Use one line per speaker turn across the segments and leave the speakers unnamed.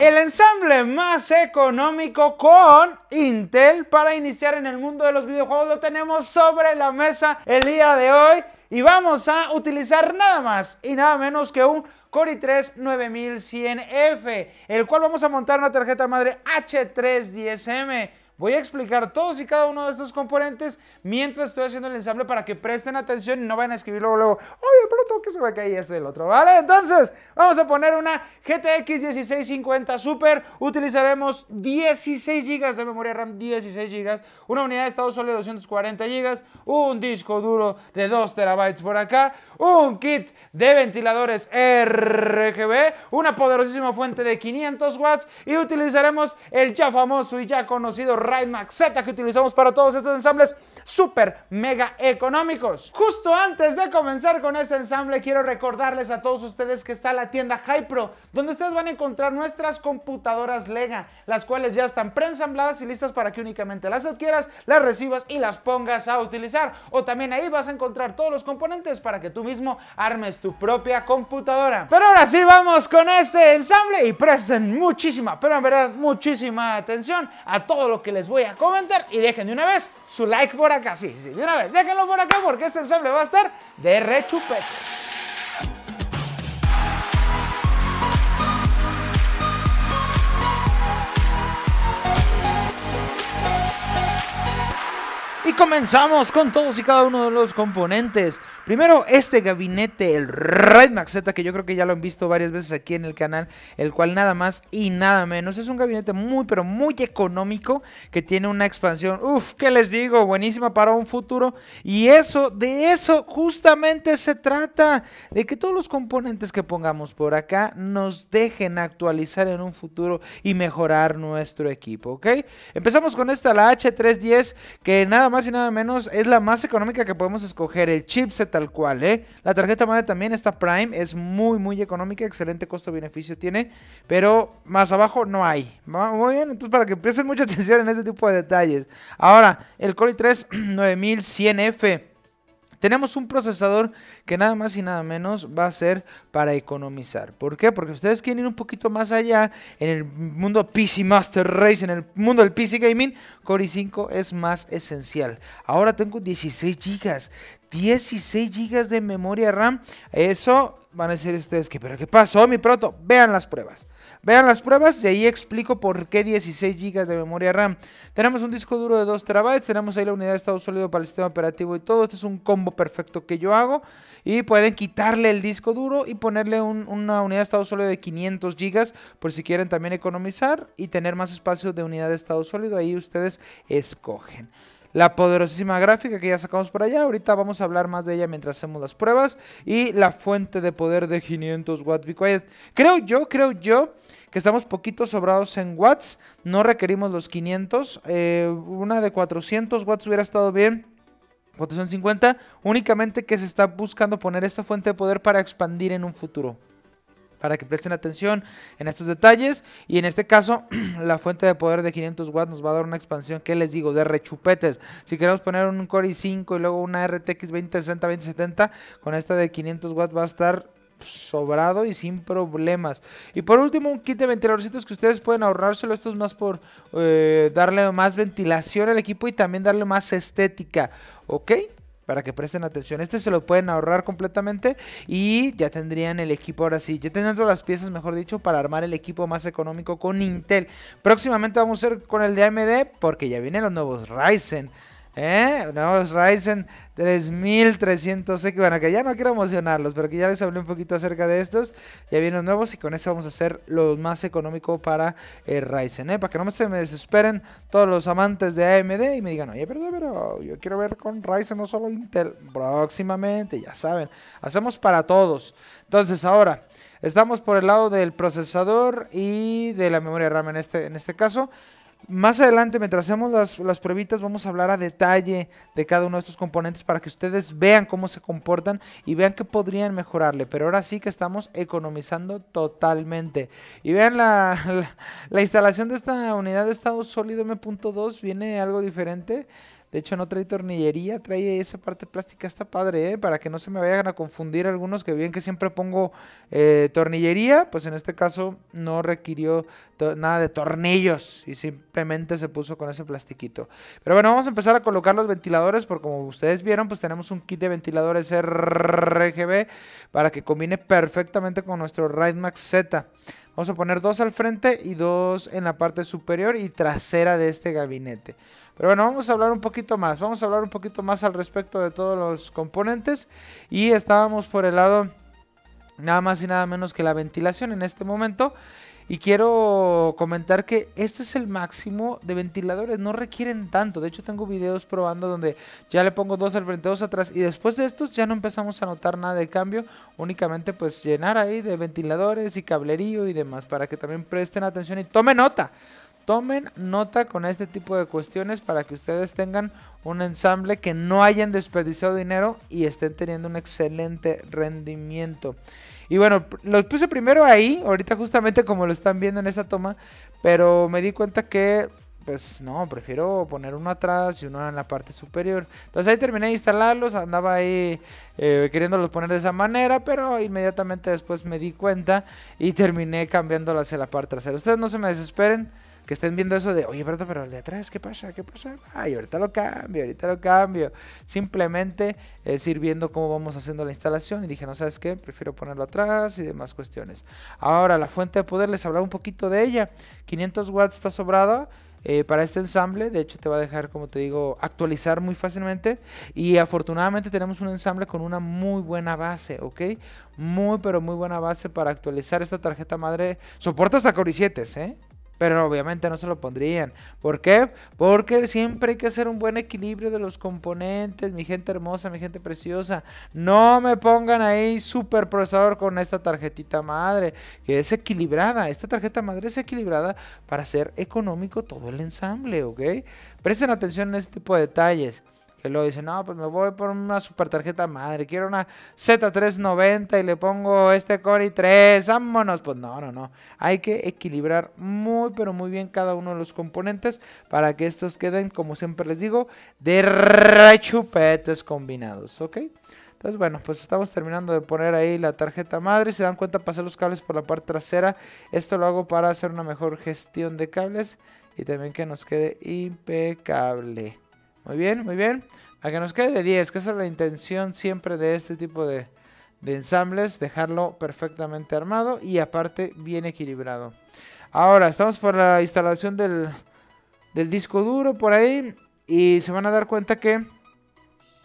El ensamble más económico con Intel para iniciar en el mundo de los videojuegos lo tenemos sobre la mesa el día de hoy y vamos a utilizar nada más y nada menos que un Core i3 9100F, el cual vamos a montar una tarjeta madre H310M Voy a explicar todos y cada uno de estos componentes mientras estoy haciendo el ensamble para que presten atención y no vayan a escribir luego, luego oye, pero tengo que se me cae esto y el otro, ¿vale? Entonces, vamos a poner una GTX 1650 Super. Utilizaremos 16 GB de memoria RAM, 16 GB, una unidad de estado sólido de 240 GB, un disco duro de 2 TB por acá, un kit de ventiladores RGB, una poderosísima fuente de 500 watts y utilizaremos el ya famoso y ya conocido RAM Ride Z que utilizamos para todos estos ensambles super mega económicos. Justo antes de comenzar con este ensamble, quiero recordarles a todos ustedes que está la tienda Hypro, donde ustedes van a encontrar nuestras computadoras Lega, las cuales ya están preensambladas y listas para que únicamente las adquieras, las recibas y las pongas a utilizar. O también ahí vas a encontrar todos los componentes para que tú mismo armes tu propia computadora. Pero ahora sí vamos con este ensamble y presten muchísima, pero en verdad muchísima atención a todo lo que les les voy a comentar y dejen de una vez su like por acá, sí, sí, de una vez, déjenlo por acá porque este ensamble va a estar de rechupete. Y comenzamos con todos y cada uno de los componentes. Primero, este gabinete, el Red Max Z, que yo creo que ya lo han visto varias veces aquí en el canal, el cual nada más y nada menos es un gabinete muy, pero muy económico, que tiene una expansión, uff, ¿qué les digo? Buenísima para un futuro. Y eso, de eso justamente se trata, de que todos los componentes que pongamos por acá nos dejen actualizar en un futuro y mejorar nuestro equipo, ¿ok? Empezamos con esta, la H310, que nada más y nada menos, es la más económica que podemos escoger, el chipset tal cual, ¿eh? La tarjeta madre también está Prime, es muy, muy económica, excelente costo-beneficio tiene, pero más abajo no hay. Muy bien, entonces para que presten mucha atención en este tipo de detalles. Ahora, el Core i3 9100F. Tenemos un procesador que nada más y nada menos va a ser para economizar. ¿Por qué? Porque ustedes quieren ir un poquito más allá en el mundo PC Master Race, en el mundo del PC Gaming, Core i5 es más esencial. Ahora tengo 16 GB, 16 GB de memoria RAM. Eso van a decir ustedes que, pero ¿qué pasó, mi proto? Vean las pruebas. Vean las pruebas y ahí explico por qué 16 GB de memoria RAM. Tenemos un disco duro de 2 TB, tenemos ahí la unidad de estado sólido para el sistema operativo y todo. Este es un combo perfecto que yo hago. Y pueden quitarle el disco duro y ponerle una unidad de estado sólido de 500 GB por si quieren también economizar y tener más espacio de unidad de estado sólido. Ahí ustedes escogen la poderosísima gráfica que ya sacamos por allá. Ahorita vamos a hablar más de ella mientras hacemos las pruebas. Y la fuente de poder de 500 watts Creo yo, creo yo que estamos poquito sobrados en watts. No requerimos los 500. Eh, una de 400 watts hubiera estado bien. Votación 50, únicamente que se está buscando poner esta fuente de poder para expandir en un futuro. Para que presten atención en estos detalles. Y en este caso, la fuente de poder de 500 watts nos va a dar una expansión, que les digo? De rechupetes. Si queremos poner un Core i5 y luego una RTX 2060, 2070, con esta de 500 watts va a estar sobrado y sin problemas. Y por último, un kit de ventiladorcitos que ustedes pueden ahorrárselo. Esto es más por eh, darle más ventilación al equipo y también darle más estética. ¿Ok? para que presten atención. Este se lo pueden ahorrar completamente y ya tendrían el equipo ahora sí. Ya tendrían todas las piezas, mejor dicho, para armar el equipo más económico con Intel. Próximamente vamos a ir con el de AMD porque ya vienen los nuevos Ryzen. ¿Eh? nuevos Ryzen 3300X. Bueno, que ya no quiero emocionarlos, pero que ya les hablé un poquito acerca de estos. Ya vienen los nuevos y con eso vamos a hacer lo más económico para eh, Ryzen, ¿eh? Para que no se me desesperen todos los amantes de AMD y me digan, oye, pero yo quiero ver con Ryzen, no solo Intel. Próximamente, ya saben. Hacemos para todos. Entonces, ahora... Estamos por el lado del procesador y de la memoria RAM en este, en este caso. Más adelante, mientras hacemos las, las, pruebitas, vamos a hablar a detalle de cada uno de estos componentes para que ustedes vean cómo se comportan y vean que podrían mejorarle. Pero ahora sí que estamos economizando totalmente. Y vean la, la instalación de esta unidad de estado sólido M.2 viene algo diferente. De hecho, no trae tornillería, trae esa parte plástica, está padre, ¿eh? Para que no se me vayan a confundir algunos que bien que siempre pongo eh, tornillería, pues en este caso no requirió nada de tornillos y simplemente se puso con ese plastiquito. Pero bueno, vamos a empezar a colocar los ventiladores, porque como ustedes vieron, pues tenemos un kit de ventiladores RGB para que combine perfectamente con nuestro Max Z. Vamos a poner dos al frente y dos en la parte superior y trasera de este gabinete. Pero bueno, vamos a hablar un poquito más, vamos a hablar un poquito más al respecto de todos los componentes. Y estábamos por el lado nada más y nada menos que la ventilación en este momento. Y quiero comentar que este es el máximo de ventiladores, no requieren tanto. De hecho, tengo videos probando donde ya le pongo dos al frente, dos atrás. Y después de estos ya no empezamos a notar nada de cambio. Únicamente pues llenar ahí de ventiladores y cablerío y demás para que también presten atención y tomen nota. Tomen nota con este tipo de cuestiones para que ustedes tengan un ensamble que no hayan desperdiciado dinero y estén teniendo un excelente rendimiento. Y bueno, los puse primero ahí, ahorita justamente como lo están viendo en esta toma, pero me di cuenta que pues no, prefiero poner uno atrás y uno en la parte superior. Entonces ahí terminé de instalarlos, andaba ahí eh, queriéndolos poner de esa manera, pero inmediatamente después me di cuenta y terminé cambiándolas en la parte trasera. Ustedes no se me desesperen que estén viendo eso de, oye, pero el de atrás, ¿qué pasa? ¿Qué pasa? Ay, ahorita lo cambio, ahorita lo cambio. Simplemente eh, es ir viendo cómo vamos haciendo la instalación y dije, no sabes qué, prefiero ponerlo atrás y demás cuestiones. Ahora, la fuente de poder, les hablaba un poquito de ella. 500 watts está sobrado eh, para este ensamble. De hecho, te va a dejar, como te digo, actualizar muy fácilmente. Y afortunadamente tenemos un ensamble con una muy buena base, ¿ok? Muy, pero muy buena base para actualizar esta tarjeta madre. Soporta hasta Core i7, ¿eh? Pero obviamente no se lo pondrían. ¿Por qué? Porque siempre hay que hacer un buen equilibrio de los componentes, mi gente hermosa, mi gente preciosa. No me pongan ahí super procesador con esta tarjetita madre, que es equilibrada. Esta tarjeta madre es equilibrada para hacer económico todo el ensamble, ¿ok? Presten atención en este tipo de detalles. Que luego dice, no, pues me voy por una super tarjeta madre. Quiero una Z390 y le pongo este Core i3. Vámonos. Pues no, no, no. Hay que equilibrar muy, pero muy bien cada uno de los componentes para que estos queden, como siempre les digo, de rechupetes combinados. ¿Ok? Entonces, bueno, pues estamos terminando de poner ahí la tarjeta madre. Se dan cuenta, pasé los cables por la parte trasera. Esto lo hago para hacer una mejor gestión de cables y también que nos quede impecable. Muy bien, muy bien. A que nos quede de 10, que esa es la intención siempre de este tipo de, ensambles, dejarlo perfectamente armado y aparte bien equilibrado. Ahora, estamos por la instalación del, disco duro por ahí y se van a dar cuenta que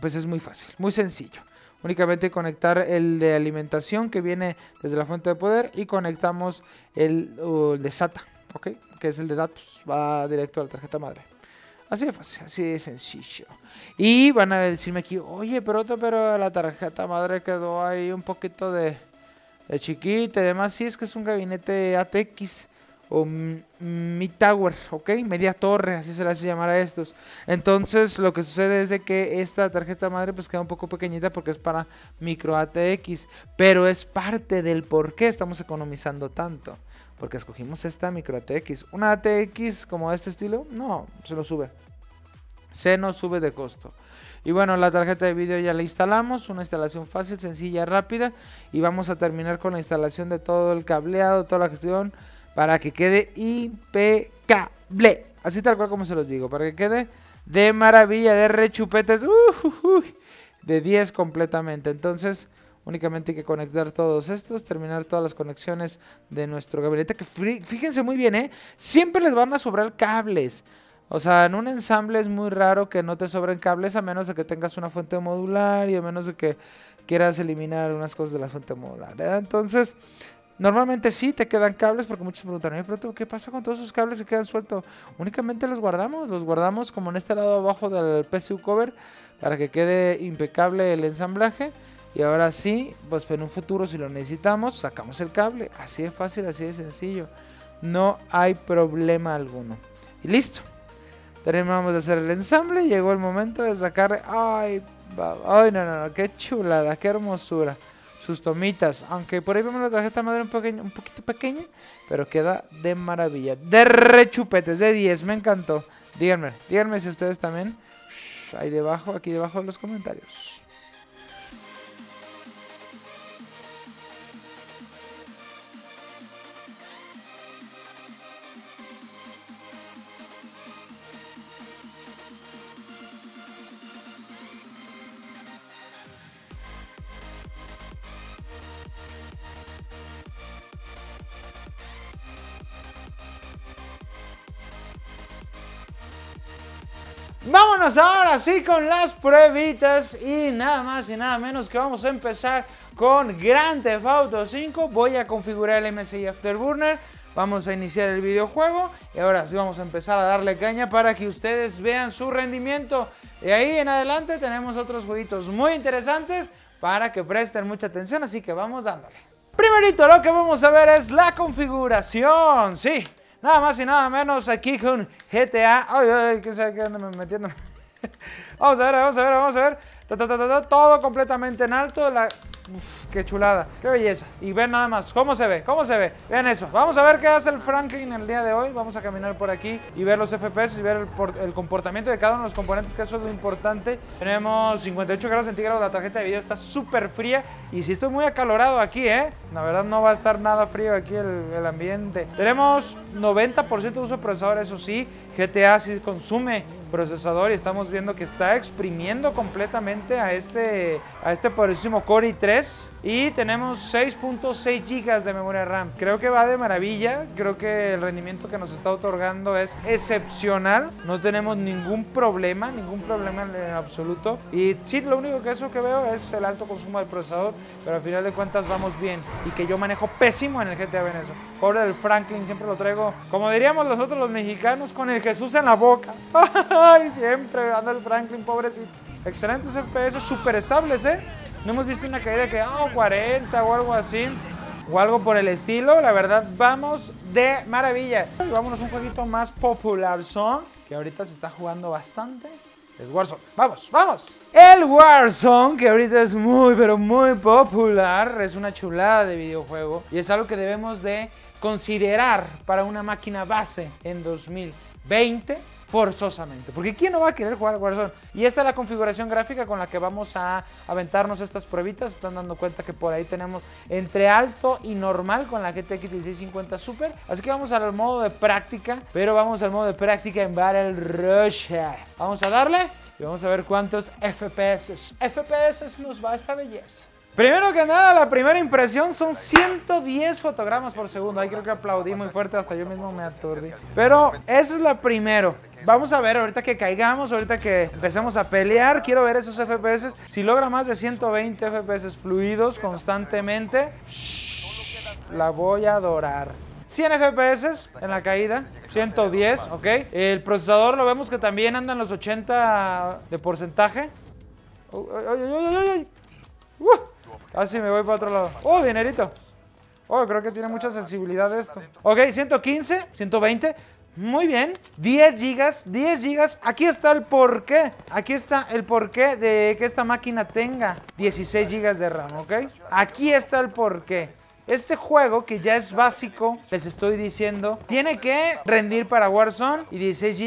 pues es muy fácil, muy sencillo. Únicamente conectar el de alimentación que viene desde la fuente de poder y conectamos el, el de SATA, ¿ok? Que es el de datos, va directo a la tarjeta madre. Así de fácil, así de sencillo. Y van a decirme aquí, oye, pero, pero la tarjeta madre quedó ahí un poquito de, chiquita y demás. Si es que es un gabinete ATX o Mi Tower, ¿ok? Media torre, así se le hace llamar a estos. Entonces, lo que sucede es de que esta tarjeta madre pues queda un poco pequeñita porque es para micro ATX, pero es parte del por qué estamos economizando tanto. Porque escogimos esta micro ATX. Una ATX como de este estilo, no, se nos sube. Se nos sube de costo. Y bueno, la tarjeta de vídeo ya la instalamos, una instalación fácil, sencilla, rápida. Y vamos a terminar con la instalación de todo el cableado, toda la gestión, para que quede impecable. Así tal cual como se los digo, para que quede de maravilla, de rechupetes, de 10 completamente. Entonces, Únicamente hay que conectar todos estos, terminar todas las conexiones de nuestro gabinete. Que fíjense muy bien, ¿eh? Siempre les van a sobrar cables. O sea, en un ensamble es muy raro que no te sobren cables a menos de que tengas una fuente modular y a menos de que quieras eliminar algunas cosas de la fuente modular. Entonces, normalmente sí te quedan cables porque muchos preguntan, pero ¿qué pasa con todos esos cables que quedan sueltos? Únicamente los guardamos, los guardamos como en este lado abajo del PCU cover para que quede impecable el ensamblaje. Y ahora sí, pues en un futuro si lo necesitamos, sacamos el cable. Así de fácil, así de sencillo. No hay problema alguno. Y listo. Terminamos de hacer el ensamble. Llegó el momento de sacar... ¡Ay! ¡Ay, no, no, no! ¡Qué chulada! ¡Qué hermosura! Sus tomitas. Aunque por ahí vemos la tarjeta madre un, un poquito pequeña. Pero queda de maravilla. De rechupetes. De 10. Me encantó. Díganme. Díganme si ustedes también. Ahí debajo, aquí debajo de los comentarios. Así con las pruebitas y nada más y nada menos que vamos a empezar con Grand Theft Auto 5. Voy a configurar el MSI Afterburner. Vamos a iniciar el videojuego y ahora sí vamos a empezar a darle caña para que ustedes vean su rendimiento. De ahí en adelante tenemos otros jueguitos muy interesantes para que presten mucha atención, así que vamos dándole. Primerito lo que vamos a ver es la configuración, sí. Nada más y nada menos aquí con GTA. Ay, ay, ay, que se ando metiéndome vamos a ver, vamos a ver, vamos a ver. todo completamente en alto. La... qué chulada, qué belleza. Y ven nada más, cómo se ve, cómo se ve. Vean eso. Vamos a ver qué hace el Franklin el día de hoy. Vamos a caminar por aquí y ver los FPS y ver el, comportamiento de cada uno de los componentes, que eso es lo importante. Tenemos 58 grados centígrados, la tarjeta de video está súper fría. Y si estoy muy acalorado aquí, ¿eh? La verdad no va a estar nada frío aquí el, el ambiente. Tenemos 90% de uso de procesador, eso sí. GTA sí consume procesador y estamos viendo que está exprimiendo completamente a este a este poderosísimo Core i3 y tenemos 6.6 GB de memoria RAM. Creo que va de maravilla, creo que el rendimiento que nos está otorgando es excepcional, no tenemos ningún problema, ningún problema en absoluto y sí, lo único que eso que veo es el alto consumo del procesador, pero al final de cuentas vamos bien y que yo manejo pésimo en el GTA Venezuela. Pobre del Franklin, siempre lo traigo, como diríamos nosotros los mexicanos, con el Jesús en la boca. Ay, siempre anda el Franklin, pobrecito excelentes FPS, súper estables, ¿eh? No hemos visto una caída que, oh, 40 o algo así, o algo por el estilo. La verdad, vamos de maravilla. Vámonos a un jueguito más popular son, que ahorita se está jugando bastante. Es Warzone. ¡Vamos, vamos! El Warzone, que ahorita es muy, pero muy popular, es una chulada de videojuego y es algo que debemos de considerar para una máquina base en 2020 forzosamente. Porque ¿quién no va a querer jugar a Warzone? Y esta es la configuración gráfica con la que vamos a aventarnos estas pruebitas. Están dando cuenta que por ahí tenemos entre alto y normal con la GTX 1650 Super. Así que vamos al modo de práctica, pero vamos al modo de práctica en Battle Rush. Vamos a darle y vamos a ver cuántos FPS. FPS nos va esta belleza. Primero que nada, la primera impresión son 110 fotogramas por segundo. Ahí creo que aplaudí muy fuerte, hasta yo mismo me aturdí. Pero esa es la primero. Vamos a ver ahorita que caigamos, ahorita que empecemos a pelear. Quiero ver esos FPS. Si logra más de 120 FPS fluidos constantemente, la voy a adorar. 100 FPS en la caída, 110, ok. El procesador lo vemos que también anda en los 80 de porcentaje. ¡Ay, Así ah, me voy para otro lado. ¡Oh, dinerito! Oh, creo que tiene mucha sensibilidad esto. Ok, 115, 120. Muy bien. 10 gigas, 10 gigas. Aquí está el porqué. Aquí está el porqué de que esta máquina tenga 16 gigas de RAM, ¿ok? Aquí está el porqué. Este juego, que ya es básico, les estoy diciendo, tiene que rendir para Warzone y 16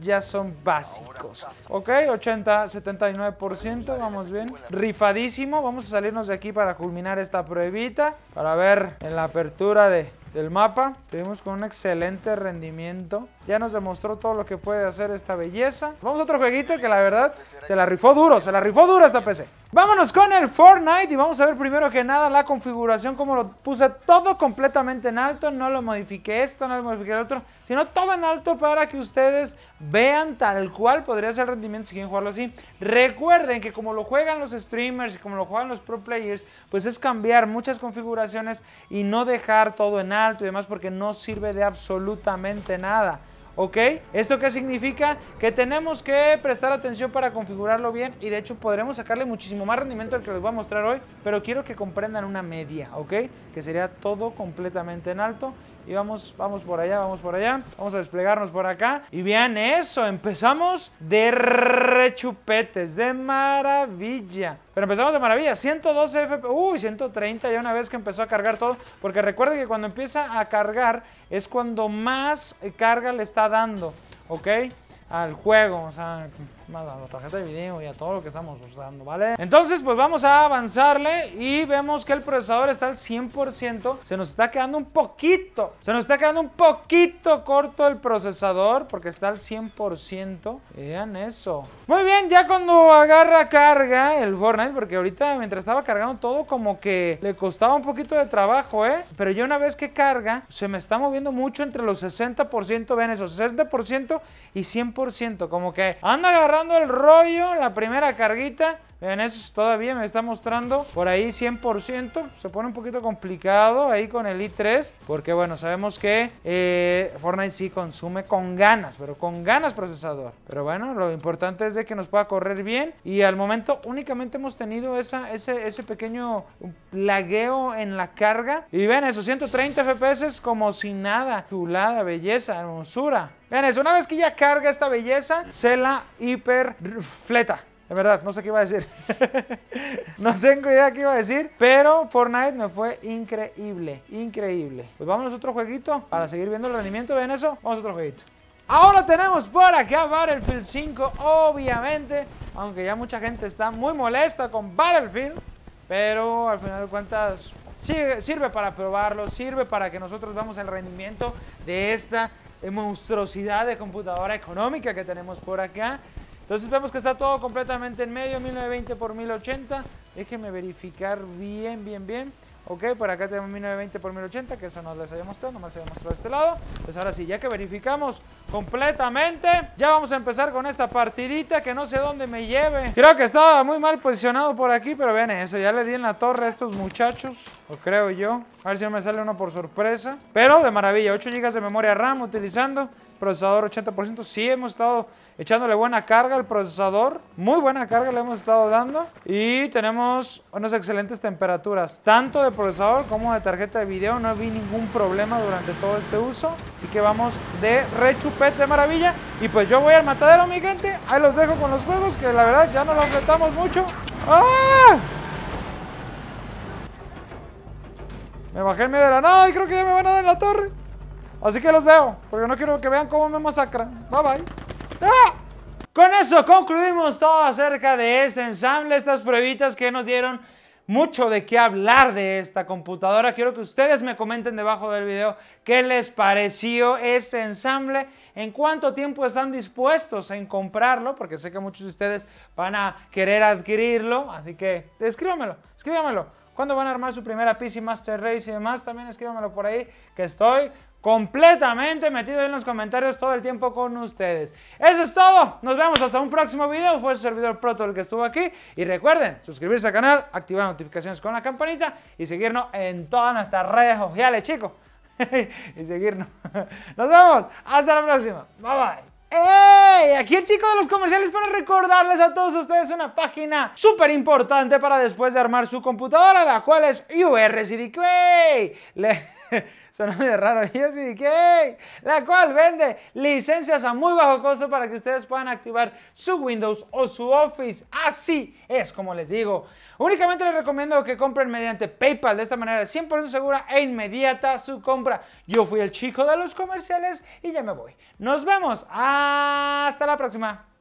GB ya son básicos. Ok, 80, 79%, vamos bien. Rifadísimo, vamos a salirnos de aquí para culminar esta pruebita, para ver en la apertura de, del mapa. tenemos con un excelente rendimiento. Ya nos demostró todo lo que puede hacer esta belleza. Vamos a otro jueguito que la verdad se la rifó duro, se la rifó duro esta PC. Vámonos con el Fortnite y vamos a ver primero que nada la configuración, como lo puse todo completamente en alto, no lo modifiqué esto, no lo modifiqué el otro, sino todo en alto para que ustedes vean tal cual podría ser el rendimiento si quieren jugarlo así. Recuerden que como lo juegan los streamers y como lo juegan los pro players, pues es cambiar muchas configuraciones y no dejar todo en alto y demás porque no sirve de absolutamente nada. ¿ok? ¿Esto qué significa? Que tenemos que prestar atención para configurarlo bien y de hecho podremos sacarle muchísimo más rendimiento al que les voy a mostrar hoy, pero quiero que comprendan una media, ¿ok? Que sería todo completamente en alto y vamos, vamos por allá, vamos por allá. Vamos a desplegarnos por acá. Y vean eso, empezamos de rechupetes, de maravilla. Pero empezamos de maravilla, 112 FPS, uy, 130 ya una vez que empezó a cargar todo. Porque recuerden que cuando empieza a cargar es cuando más carga le está dando, ¿ok? Al juego, o sea, más a la tarjeta de video y a todo lo que estamos usando, ¿vale? Entonces, pues vamos a avanzarle y vemos que el procesador está al 100%. Se nos está quedando un poquito, se nos está quedando un poquito corto el procesador porque está al 100%. Vean eso. Muy bien, ya cuando agarra carga el Fortnite, porque ahorita mientras estaba cargando todo como que le costaba un poquito de trabajo, ¿eh? Pero ya una vez que carga, se me está moviendo mucho entre los 60%, ven eso, 60% y 100%. Como que anda agarrando el rollo, la primera carguita. Ven, eso todavía me está mostrando por ahí 100%. Se pone un poquito complicado ahí con el i3. Porque bueno, sabemos que eh, Fortnite sí consume con ganas. Pero con ganas procesador. Pero bueno, lo importante es de que nos pueda correr bien. Y al momento únicamente hemos tenido ese, pequeño lagueo en la carga. Y ven esos 130 FPS como si nada. Chulada, belleza, hermosura. Vean eso, una vez que ya carga esta belleza, se la hiperfleta. Es verdad, no sé qué iba a decir. no tengo idea qué iba a decir, pero Fortnite me fue increíble, increíble. Pues vamos a otro jueguito para seguir viendo el rendimiento. ¿Ven eso? Vamos a otro jueguito. Ahora tenemos por acá Battlefield 5, obviamente, aunque ya mucha gente está muy molesta con Battlefield, pero al final de cuentas sirve, sirve para probarlo, sirve para que nosotros vamos el rendimiento de esta monstruosidad de computadora económica que tenemos por acá. Entonces vemos que está todo completamente en medio, 1920 por 1080. Déjenme verificar bien, bien, bien. Ok, por acá tenemos 1920 por 1080, que eso no les había mostrado, nomás se había mostrado este lado. Pues ahora sí, ya que verificamos completamente, ya vamos a empezar con esta partidita que no sé dónde me lleve. Creo que estaba muy mal posicionado por aquí, pero vean eso, ya le di en la torre a estos muchachos, o creo yo. A ver si no me sale uno por sorpresa. Pero de maravilla, 8 GB de memoria RAM utilizando, procesador 80%, sí hemos estado echándole buena carga al procesador. Muy buena carga le hemos estado dando. Y tenemos unas excelentes temperaturas, tanto de procesador como de tarjeta de video. No vi ningún problema durante todo este uso. Así que vamos de rechupete maravilla. Y pues yo voy al matadero, mi gente. Ahí los dejo con los juegos, que la verdad ya no los metamos mucho. ¡Ah! Me bajé en medio de la nada y creo que ya me van a dar en la torre. Así que los veo, porque no quiero que vean cómo me masacran. Bye bye. Con eso concluimos todo acerca de este ensamble, estas pruebitas que nos dieron mucho de qué hablar de esta computadora. Quiero que ustedes me comenten debajo del video qué les pareció este ensamble, en cuánto tiempo están dispuestos en comprarlo, porque sé que muchos de ustedes van a querer adquirirlo, así que escríbamelo, escríbamelo. ¿Cuándo van a armar su primera PC Master Race y demás? También escríbamelo por ahí, que estoy completamente metido en los comentarios todo el tiempo con ustedes. Eso es todo. Nos vemos hasta un próximo video. Fue el servidor Proto el que estuvo aquí. Y recuerden suscribirse al canal, activar notificaciones con la campanita y seguirnos en todas nuestras redes sociales, chicos. y seguirnos. Nos vemos. Hasta la próxima. Bye bye. ¡Ey! Aquí el chico de los comerciales para recordarles a todos ustedes una página súper importante para después de armar su computadora, la cual es URCDQ Le... Suena muy raro. Y yo así, que La cual vende licencias a muy bajo costo para que ustedes puedan activar su Windows o su Office. Así es como les digo. Únicamente les recomiendo que compren mediante PayPal. De esta manera 100% segura e inmediata su compra. Yo fui el chico de los comerciales y ya me voy. Nos vemos. Hasta la próxima.